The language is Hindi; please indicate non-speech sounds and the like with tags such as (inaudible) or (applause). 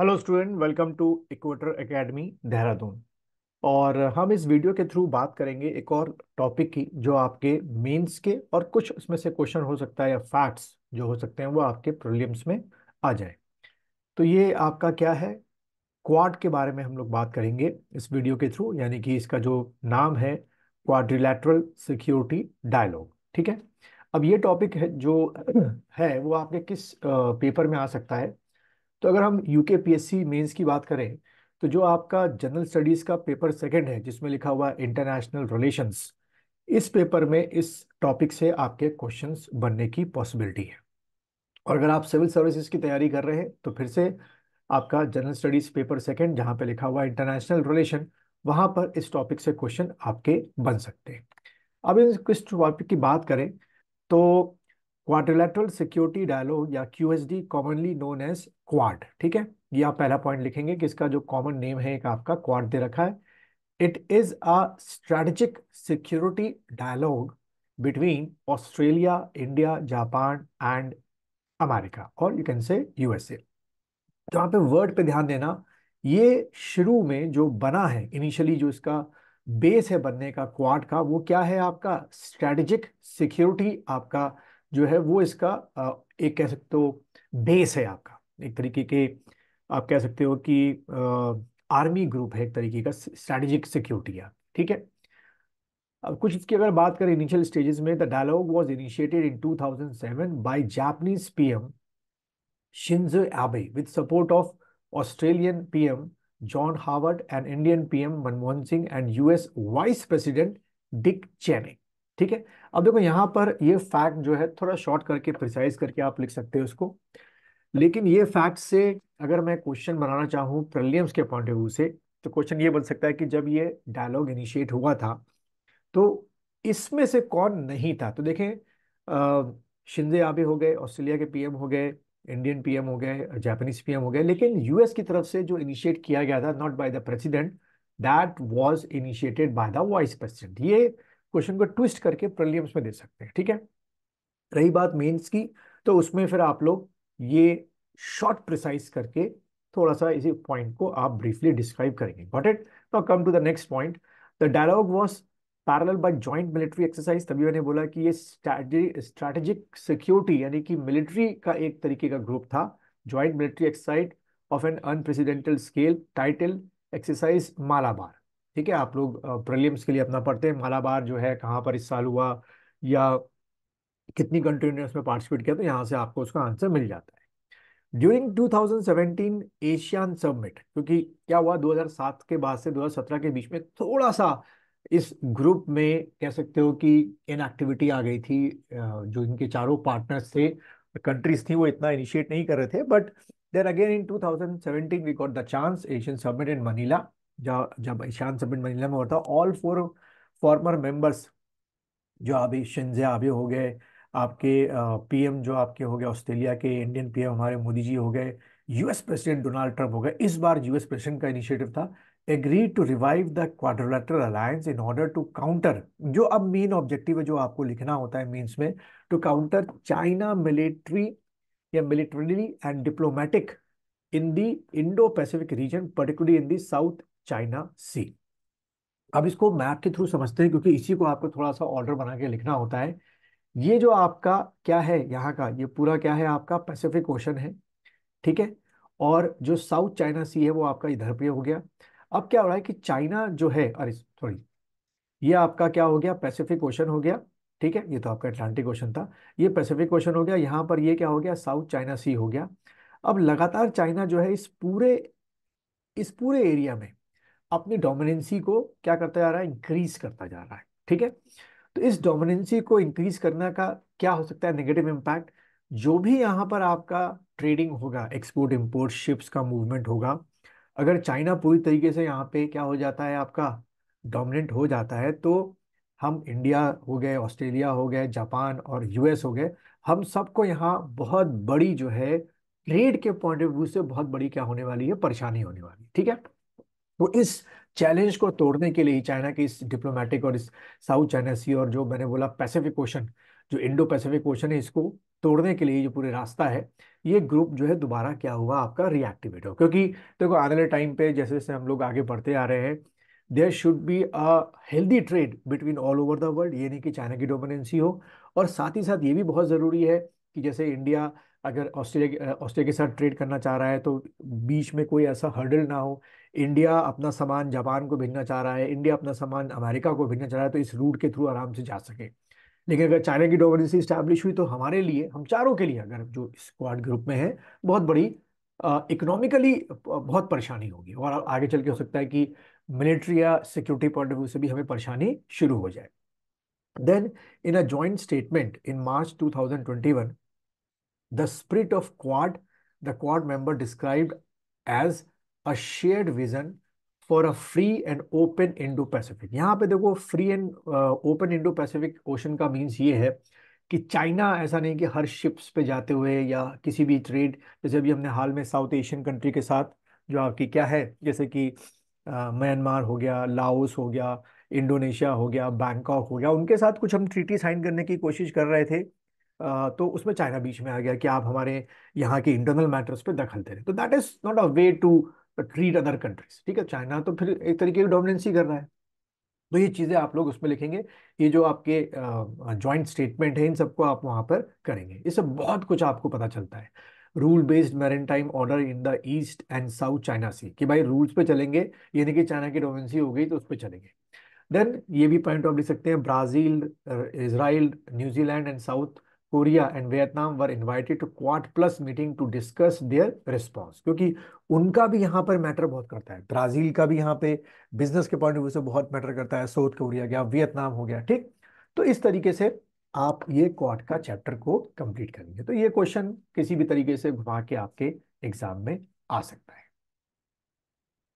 hello student welcome to Equator Academy Dehradun और हम इस वीडियो के थ्रू बात करेंगे एक और टॉपिक की जो आपके मेंस के और कुछ उसमें से क्वेश्चन हो सकता है या फैक्ट्स जो हो सकते हैं वो आपके प्रॉब्लम्स में आ जाए तो ये आपका क्या है क्वाड के बारे में हम लोग बात करेंगे इस वीडियो के थ्रू यानी कि इसका जो नाम है क्वाड्रिलेटरल सिक्योरिटी डायलॉग ठीक है अब ये टॉपिक है जो (clears throat) है वो आपके किस पेपर में आ सकता है तो अगर हम यूके पीएससी मेंस की बात करें तो जो आपका जनरल स्टडीज़ का पेपर सेकंड है जिसमें लिखा हुआ है इंटरनेशनल रिलेशंस इस पेपर में इस टॉपिक से आपके क्वेश्चंस बनने की पॉसिबिलिटी है और अगर आप सिविल सर्विसेज की तैयारी कर रहे हैं तो फिर से आपका जनरल स्टडीज़ पेपर सेकंड जहां पे लिखा हुआ इंटरनेशनल रिलेशन वहां पर इस टॉपिक से क्वेश्चन आपके बन सकते हैं अब इस टॉपिक की बात करें तो क्वाड्रिलेटरल सिक्योरिटी डायलॉग या Q S D commonly known as Quad ठीक है ये आप पहला पॉइंट लिखेंगे कि इसका जो कॉमन नेम है एक आपका क्वाड दे रखा है it is a strategic security dialogue between Australia India Japan and America और यू कैन से यूएसए तो यहाँ पे वर्ड पे ध्यान देना ये शुरू में जो बना है इनिशियली जो इसका बेस है बनने का क्वाड का वो क्या है आपका स्ट्रेटेजिक सिक्योरिटी आपका जो है वो इसका एक कह सकते हो बेस है आपका एक तरीके के आप कह सकते हो कि आर्मी ग्रुप है एक तरीके का स्ट्रेटेजिक सिक्योरिटी है ठीक है अब कुछ इसकी अगर बात करें इनिशियल स्टेजेस में the dialogue was initiated in 2007 by Japanese PM Shinzo Abe with support of Australian PM John Harvard and Indian PM Manmohan Singh and US vice president Dick Cheney ठीक है अब देखो यहां पर ये फैक्ट जो है थोड़ा शॉर्ट करके प्रिसाइज करके आप लिख सकते हो उसको लेकिन ये फैक्ट से अगर मैं क्वेश्चन बनाना चाहूँ प्रिलियम्स के पॉइंट ऑफ व्यू से तो क्वेश्चन ये बन सकता है कि जब ये डायलॉग इनिशिएट हुआ था तो इसमें से कौन नहीं था तो देखें शिंदे आबे हो गए ऑस्ट्रेलिया के पीएम हो गए इंडियन पीएम हो गए जापानीज पीएम हो गए लेकिन यूएस की तरफ से जो इनिशिएट किया गया था not by the president that was initiated by the vice president ये क्वेश्चन को ट्विस्ट करके प्रलियम्स में दे सकते हैं ठीक है रही बात मेंस की तो उसमें फिर आप लोग ये शॉर्ट प्रिसाइज करके थोड़ा सा इसी पॉइंट को आप ब्रीफली डिस्क्राइब करेंगे got it now come to the next point the dialogue was parallel by joint military exercise तभी मैंने बोला कि ये स्ट्रैटेजिक सिक्योरिटी यानी कि मिलिट्री का एक तरीके का ग्रुप था joint military exercise of an unprecedented scale titled exercise Malabar ठीक है आप लोग प्रीलिम्स के लिए अपना पढ़ते हैं मालाबार जो है कहाँ पर इस साल हुआ या कितनी कंट्री ने उसमें पार्टिसिपेट किया तो यहाँ से आपको उसका आंसर मिल जाता है ड्यूरिंग 2017 एशियन सबमिट क्योंकि क्या हुआ 2007 के बाद से 2017 के बीच में थोड़ा सा इस ग्रुप में कह सकते हो कि इनएक्टिविटी आ गई थी जो इनके चारों पार्टनर्स थे कंट्रीज थी वो इतना इनिशिएट नहीं कर रहे थे but there again in 2017 we got the chance ASEAN summit in Manila जब जब ईशान समिट मनीला में होता ऑल फोर फॉर्मर मेंबर्स जो अभी शिंजे अभी हो गए आपके पीएम जो आपके हो गए ऑस्ट्रेलिया के इंडियन पीएम हमारे मोदी जी हो गए यूएस प्रेसिडेंट डोनाल्ड ट्रंप हो गए इस बार यूएस प्रेसिडेंट का इनिशिएटिव था agree to revive the quadrilateral alliance in order to counter जो अब मेन ऑब्जेक्टिव है जो आपको लिखना होता है मीन्स में टू काउंटर चाइना मिलिट्री या militarily and diplomatic in the Indo Pacific region particularly in the South China Sea अब इसको मैप के थ्रू समझते हैं क्योंकि इसी को आपको थोड़ा सा ऑर्डर बना के लिखना होता है ये जो आपका क्या है यहाँ का ये पूरा क्या है आपका पैसिफिक ओशन है ठीक है और जो साउथ चाइना सी है वो आपका इधर पे हो गया अब क्या हो रहा है कि चाइना जो है अरे सॉरी ये आपका क्या हो गया पैसिफिक ओशन हो गया ठीक है ये तो आपका अटलांटिक ओशन था ये पैसिफिक ओशन हो गया यहाँ पर ये क्या हो गया साउथ चाइना सी हो गया अब लगातार चाइना जो है इस पूरे इस पूरे एरिया में अपनी डोमिनेंसी को क्या करता जा रहा है इंक्रीज करता जा रहा है ठीक है तो इस डोमिनेंसी को इंक्रीज करने का क्या हो सकता है नेगेटिव इम्पैक्ट जो भी यहाँ पर आपका ट्रेडिंग होगा एक्सपोर्ट इम्पोर्ट शिप्स का मूवमेंट होगा अगर चाइना पूरी तरीके से यहाँ पे क्या हो जाता है आपका डोमिनेंट हो जाता है तो हम इंडिया हो गए ऑस्ट्रेलिया हो गए जापान और यूएस हो गए हम सबको यहाँ बहुत बड़ी जो है ट्रेड के पॉइंट ऑफ व्यू से बहुत बड़ी क्या होने वाली है परेशानी होने वाली ठीक है तो इस चैलेंज को तोड़ने के लिए चाइना के इस डिप्लोमेटिक और इस साउथ चाइना सी और जो मैंने बोला पैसिफिक ओशन जो इंडो पैसिफिक ओशन है इसको तोड़ने के लिए जो पूरे रास्ता है ये ग्रुप जो है दोबारा क्या हुआ आपका रिएक्टिवेट हो क्योंकि देखो आने वाले टाइम पे जैसे जैसे हम लोग आगे बढ़ते आ रहे हैं there should be a healthy trade between all over the world ये नहीं कि चाइना की डोमिनेंसी हो और साथ ही साथ ये भी बहुत ज़रूरी है कि जैसे इंडिया अगर ऑस्ट्रेलिया ऑस्ट्रेलिया के साथ ट्रेड करना चाह रहा है तो बीच में कोई ऐसा हर्डल ना हो इंडिया अपना सामान जापान को भेजना चाह रहा है इंडिया अपना सामान अमेरिका को भेजना चाह रहा है तो इस रूट के थ्रू आराम से जा सके लेकिन अगर चाइना की डोमिनेंसी इस्टेब्लिश हुई तो हमारे लिए हम चारों के लिए अगर जो स्क्वाड ग्रुप में है बहुत बड़ी इकोनॉमिकली बहुत परेशानी होगी और आगे चल के हो सकता है कि मिलिट्री या सिक्योरिटी पॉइंट ऑफ व्यू से भी हमें परेशानी शुरू हो जाए Then, statement in March two thousand twenty 2021, The spirit of Quad, the Quad member described as a shared vision for a free and open Indo yahan यहाँ dekho देखो free and open Indo Pacific Ocean का मीन्स ये है कि चाइना ऐसा नहीं कि हर शिप्स पे जाते हुए या किसी भी ट्रेड जैसे अभी हमने हाल में साउथ एशियन कंट्री के साथ जो आपकी क्या है जैसे कि म्यांमार uh, हो गया लाओस हो गया इंडोनेशिया हो गया बैंकॉक हो गया उनके साथ कुछ हम ट्रीटी साइन करने की कोशिश कर रहे थे तो उसमें चाइना बीच में आ गया कि आप हमारे यहाँ के इंटरनल मैटर्स पे दखल दे रहे तो that is not a way to treat other countries ठीक है चाइना तो फिर एक तरीके की डोमिनेंसी कर रहा है तो ये चीज़ें आप लोग उसमें लिखेंगे ये जो आपके जॉइंट स्टेटमेंट है इन सबको आप वहाँ पर करेंगे इससे बहुत कुछ आपको पता चलता है rule based maritime order in the East and South China Sea कि भाई रूल्स पे चलेंगे यानी कि चाइना की डोमेंसी हो गई तो उस पर चलेंगे देन ये भी पॉइंट आप लिख सकते हैं Brazil Israel New Zealand and South Korea and Vietnam were invited to Quad plus meeting to discuss their response क्योंकि उनका भी यहाँ पर मैटर बहुत करता है ब्राज़ील का भी यहाँ पे बिजनेस के पॉइंट ऑफ व्यू से बहुत मैटर करता है साउथ कोरिया गया वियतनाम हो गया ठीक तो इस तरीके से आप ये क्वाड का चैप्टर को कंप्लीट करेंगे तो ये क्वेश्चन किसी भी तरीके से घुमा के आपके एग्जाम में आ सकता है